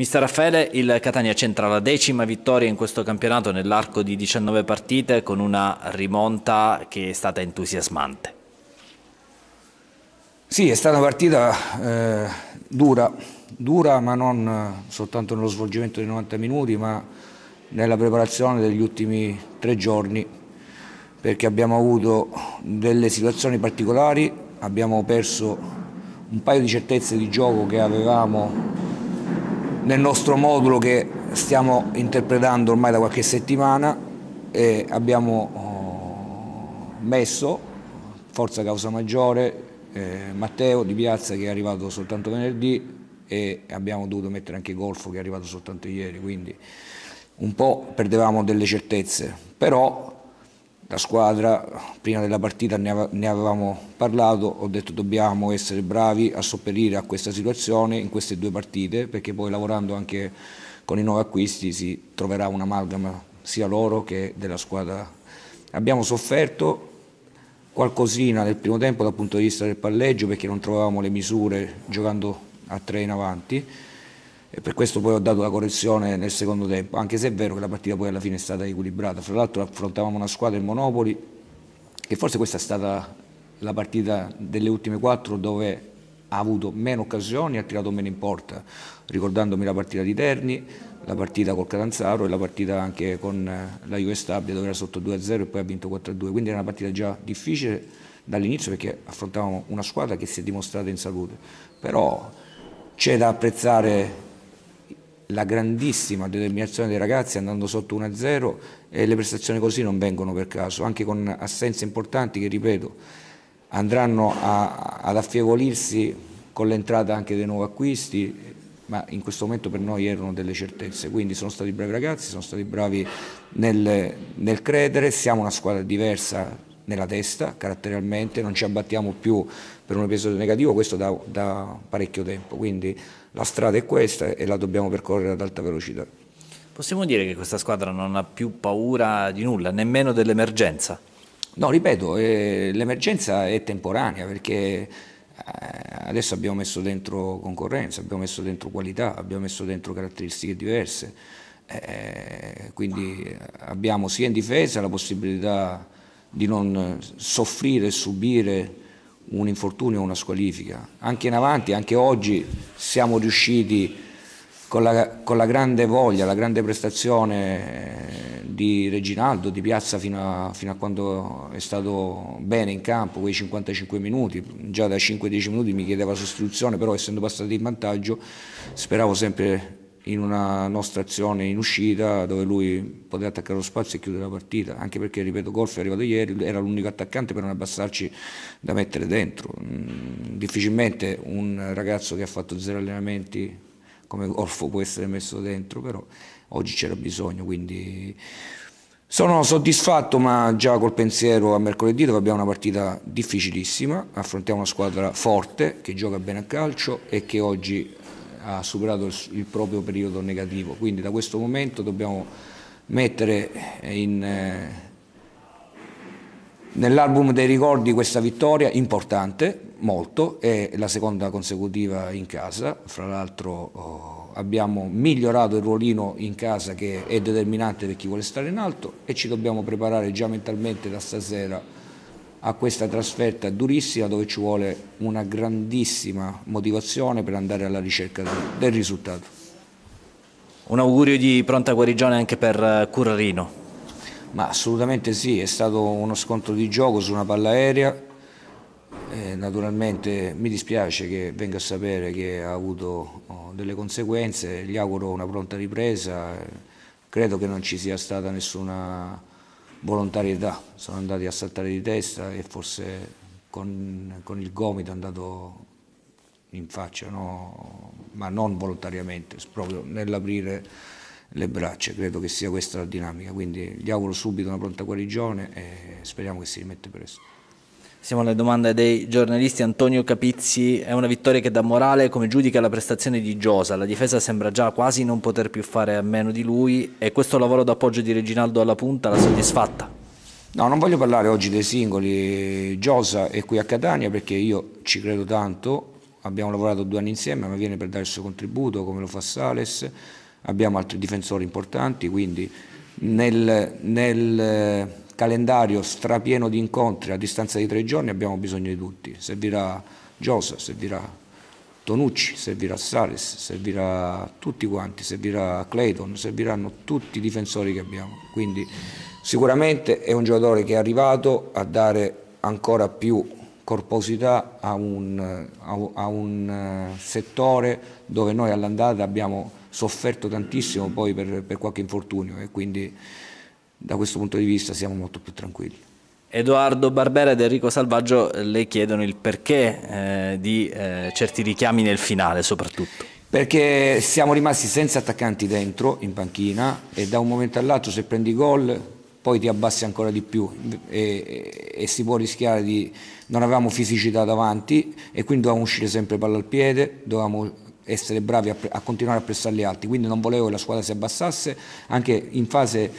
Mister Raffaele, il Catania centra la decima vittoria in questo campionato nell'arco di 19 partite con una rimonta che è stata entusiasmante. Sì, è stata una partita eh, dura, dura ma non eh, soltanto nello svolgimento dei 90 minuti ma nella preparazione degli ultimi tre giorni perché abbiamo avuto delle situazioni particolari, abbiamo perso un paio di certezze di gioco che avevamo nel nostro modulo che stiamo interpretando ormai da qualche settimana eh, abbiamo oh, messo Forza Causa Maggiore, eh, Matteo di Piazza che è arrivato soltanto venerdì e abbiamo dovuto mettere anche Golfo che è arrivato soltanto ieri, quindi un po' perdevamo delle certezze, però la squadra, prima della partita ne, avevamo parlato, ho detto dobbiamo essere bravi a sopperire a questa situazione in queste due partite perché poi lavorando anche con i nuovi acquisti si troverà un'amalgama sia loro che della squadra. Abbiamo sofferto qualcosina nel primo tempo dal punto di vista del palleggio perché non trovavamo le misure giocando a tre in avanti, e per questo poi ho dato la correzione nel secondo tempo, anche se è vero che la partita poi alla fine è stata equilibrata, fra l'altro affrontavamo una squadra in Monopoli che forse questa è stata la partita delle ultime quattro dove ha avuto meno occasioni e ha tirato meno in porta, ricordandomi la partita di Terni, la partita col Catanzaro e la partita anche con la Juve Stabia dove era sotto 2-0 e poi ha vinto 4-2, quindi era una partita già difficile dall'inizio perché affrontavamo una squadra che si è dimostrata in salute, però c'è da apprezzare la grandissima determinazione dei ragazzi andando sotto 1-0 e le prestazioni così non vengono per caso, anche con assenze importanti che, ripeto, andranno a, ad affievolirsi con l'entrata anche dei nuovi acquisti, ma in questo momento per noi erano delle certezze, quindi sono stati bravi ragazzi, sono stati bravi nel, nel credere, siamo una squadra diversa nella testa caratterialmente, non ci abbattiamo più per un episodio negativo, questo da, da parecchio tempo, quindi la strada è questa e la dobbiamo percorrere ad alta velocità. Possiamo dire che questa squadra non ha più paura di nulla, nemmeno dell'emergenza? No, ripeto, eh, l'emergenza è temporanea perché eh, adesso abbiamo messo dentro concorrenza, abbiamo messo dentro qualità, abbiamo messo dentro caratteristiche diverse, eh, quindi abbiamo sia in difesa la possibilità di non soffrire e subire un infortunio o una squalifica. Anche in avanti, anche oggi siamo riusciti con la, con la grande voglia, la grande prestazione eh, di Reginaldo, di Piazza fino a, fino a, quando è stato bene in campo, quei 55 minuti, già da 5-10 minuti mi chiedeva sostituzione, però essendo passati in vantaggio speravo sempre in una nostra azione in uscita dove lui poteva attaccare lo spazio e chiudere la partita, anche perché, ripeto, Golf è arrivato ieri, era l'unico attaccante per non abbassarci da mettere dentro. Mm, difficilmente un ragazzo che ha fatto zero allenamenti come Golfo può essere messo dentro, però oggi c'era bisogno, quindi... Sono soddisfatto, ma già col pensiero a mercoledì dove abbiamo una partita difficilissima, affrontiamo una squadra forte che gioca bene a calcio e che oggi ha superato il, il proprio periodo negativo, quindi da questo momento dobbiamo mettere eh, nell'album dei ricordi questa vittoria importante, molto, è la seconda consecutiva in casa, fra l'altro oh, abbiamo migliorato il ruolino in casa che è determinante per chi vuole stare in alto e ci dobbiamo preparare già mentalmente da stasera a questa trasferta durissima dove ci vuole una grandissima motivazione per andare alla ricerca del risultato. Un augurio di pronta guarigione anche per eh, Currarino. Ma assolutamente sì, è stato uno scontro di gioco su una palla aerea. Eh, naturalmente mi dispiace che venga a sapere che ha avuto oh, delle conseguenze, gli auguro una pronta ripresa. Credo che non ci sia stata nessuna volontarietà, sono andati a saltare di testa e forse con, con il gomito è andato in faccia, no? ma non volontariamente, proprio nell'aprire le braccia, credo che sia questa la dinamica, quindi gli auguro subito una pronta guarigione e speriamo che si rimette presto. Siamo alle domande dei giornalisti. Antonio Capizzi, è una vittoria che dà morale come giudica la prestazione di Giosa. La difesa sembra già quasi non poter più fare a meno di lui e questo lavoro d'appoggio di Reginaldo alla punta l'ha soddisfatta? No, non voglio parlare oggi dei singoli. Giosa è qui a Catania perché io ci credo tanto. Abbiamo lavorato due anni insieme, ma viene per dare il suo contributo come lo fa Sales. Abbiamo altri difensori importanti, quindi nel, nel calendario strapieno di incontri a distanza di tre giorni abbiamo bisogno di tutti. Servirà Giosa, servirà Tonucci, servirà Sales, servirà tutti quanti, servirà Clayton, serviranno tutti i difensori che abbiamo. Quindi sicuramente è un giocatore che è arrivato a dare ancora più corposità a un, a un eh, settore dove noi all'andata abbiamo sofferto tantissimo poi per, per qualche infortunio e quindi da questo punto di vista siamo molto più tranquilli. Edoardo Barbera ed Enrico Salvaggio eh, le chiedono il perché eh, di eh, certi richiami nel finale soprattutto. Perché siamo rimasti senza attaccanti dentro in panchina e da un momento all'altro se prendi gol poi ti abbassi ancora di più e, e, e si può rischiare di... non avevamo fisicità davanti e quindi dovevamo uscire sempre palla al piede, dovevamo essere bravi a, a continuare a pressare gli alti, quindi non volevo che la squadra si abbassasse anche in fase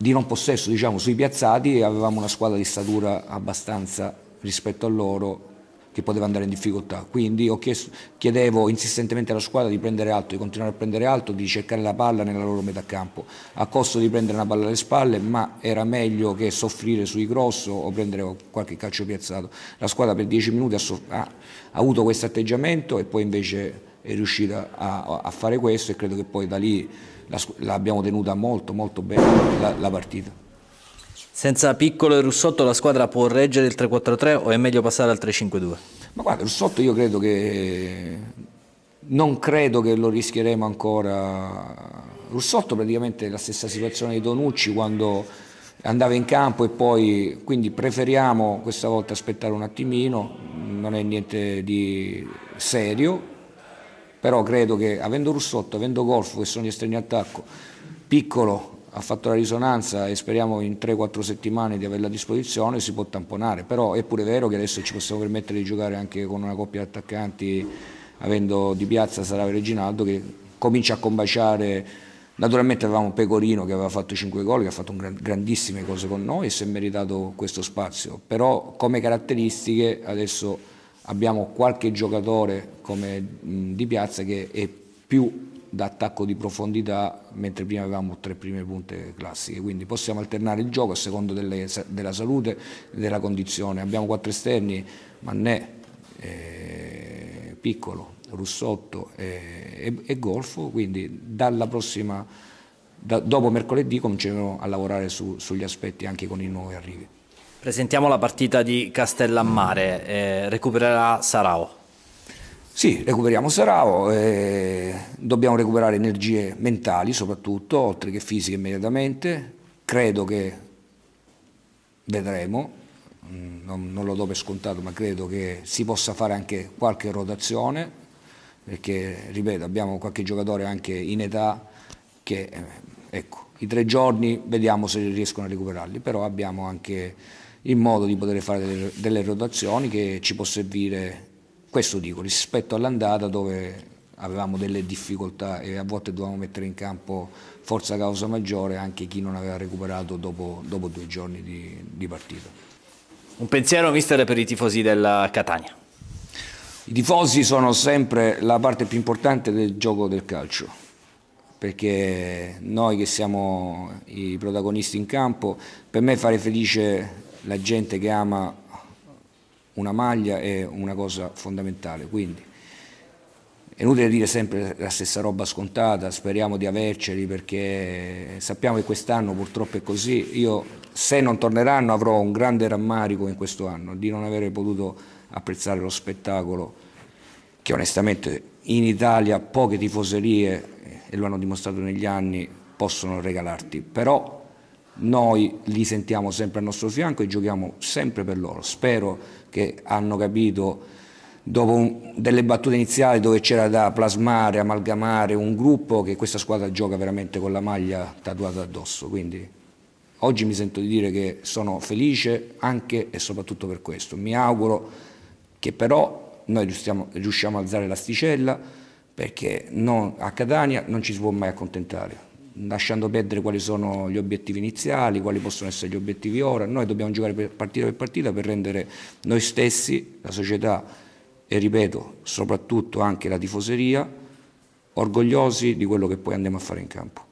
di non possesso diciamo, sui piazzati e avevamo una squadra di statura abbastanza rispetto a loro che poteva andare in difficoltà. Quindi chiesto, chiedevo insistentemente alla squadra di prendere alto, di continuare a prendere alto, di cercare la palla nella loro metà campo, a costo di prendere una palla alle spalle, ma era meglio che soffrire sui cross o prendere qualche calcio piazzato. La squadra per dieci minuti ha, ha avuto questo atteggiamento e poi invece è riuscita a, a fare questo e credo che poi da lì l'abbiamo tenuta molto molto bene la, la partita. Senza Piccolo e Russotto la squadra può reggere il 3-4-3 o è meglio passare al 3-5-2? Ma guarda, Russotto io credo che non credo che lo rischieremo ancora. Russotto praticamente è la stessa situazione di Donucci quando andava in campo e poi quindi preferiamo questa volta aspettare un attimino, non è niente di serio, però credo che avendo Russotto, avendo Golfo che sono gli esterni attacco, piccolo ha fatto la risonanza e speriamo in 3-4 settimane di averla a disposizione si può tamponare, però è pure vero che adesso ci possiamo permettere di giocare anche con una coppia di attaccanti avendo di piazza Sarà e Reginaldo che comincia a combaciare naturalmente avevamo Pecorino che aveva fatto 5 gol che ha fatto grandissime cose con noi e si è meritato questo spazio però come caratteristiche adesso abbiamo qualche giocatore come Di Piazza che è più da attacco di profondità, mentre prima avevamo tre prime punte classiche, quindi possiamo alternare il gioco a secondo delle, della salute e della condizione. Abbiamo quattro esterni, Mannè, eh, Piccolo, Russotto eh, e, e, Golfo, quindi dalla prossima, da, dopo mercoledì cominceremo a lavorare su, sugli aspetti anche con i nuovi arrivi. Presentiamo la partita di Castellammare, eh, recupererà Sarao. Sì, recuperiamo Sarao, eh, dobbiamo recuperare energie mentali soprattutto, oltre che fisiche immediatamente, credo che vedremo, mm, non, non, lo do per scontato, ma credo che si possa fare anche qualche rotazione, perché, ripeto, abbiamo qualche giocatore anche in età che, eh, ecco, i tre giorni vediamo se riescono a recuperarli, però abbiamo anche in modo di poter fare delle, delle rotazioni che ci può servire, questo dico, rispetto all'andata dove avevamo delle difficoltà e a volte dovevamo mettere in campo forza causa maggiore anche chi non aveva recuperato dopo, dopo due giorni di, di partita. Un pensiero mister per i tifosi della Catania? I tifosi sono sempre la parte più importante del gioco del calcio, perché noi che siamo i protagonisti in campo, per me fare felice la gente che ama una maglia è una cosa fondamentale, quindi è inutile dire sempre la stessa roba scontata, speriamo di averceli perché sappiamo che quest'anno purtroppo è così, io se non torneranno avrò un grande rammarico in questo anno di non aver potuto apprezzare lo spettacolo che onestamente in Italia poche tifoserie, e lo hanno dimostrato negli anni, possono regalarti, però noi li sentiamo sempre al nostro fianco e giochiamo sempre per loro. Spero che hanno capito dopo un, delle battute iniziali dove c'era da plasmare, amalgamare un gruppo che questa squadra gioca veramente con la maglia tatuata addosso. Quindi oggi mi sento di dire che sono felice anche e soprattutto per questo. Mi auguro che però noi riusciamo, riusciamo a alzare l'asticella perché non, a Catania non ci si può mai accontentare lasciando perdere quali sono gli obiettivi iniziali, quali possono essere gli obiettivi ora. Noi dobbiamo giocare partita per partita per rendere noi stessi, la società e ripeto, soprattutto anche la tifoseria, orgogliosi di quello che poi andiamo a fare in campo.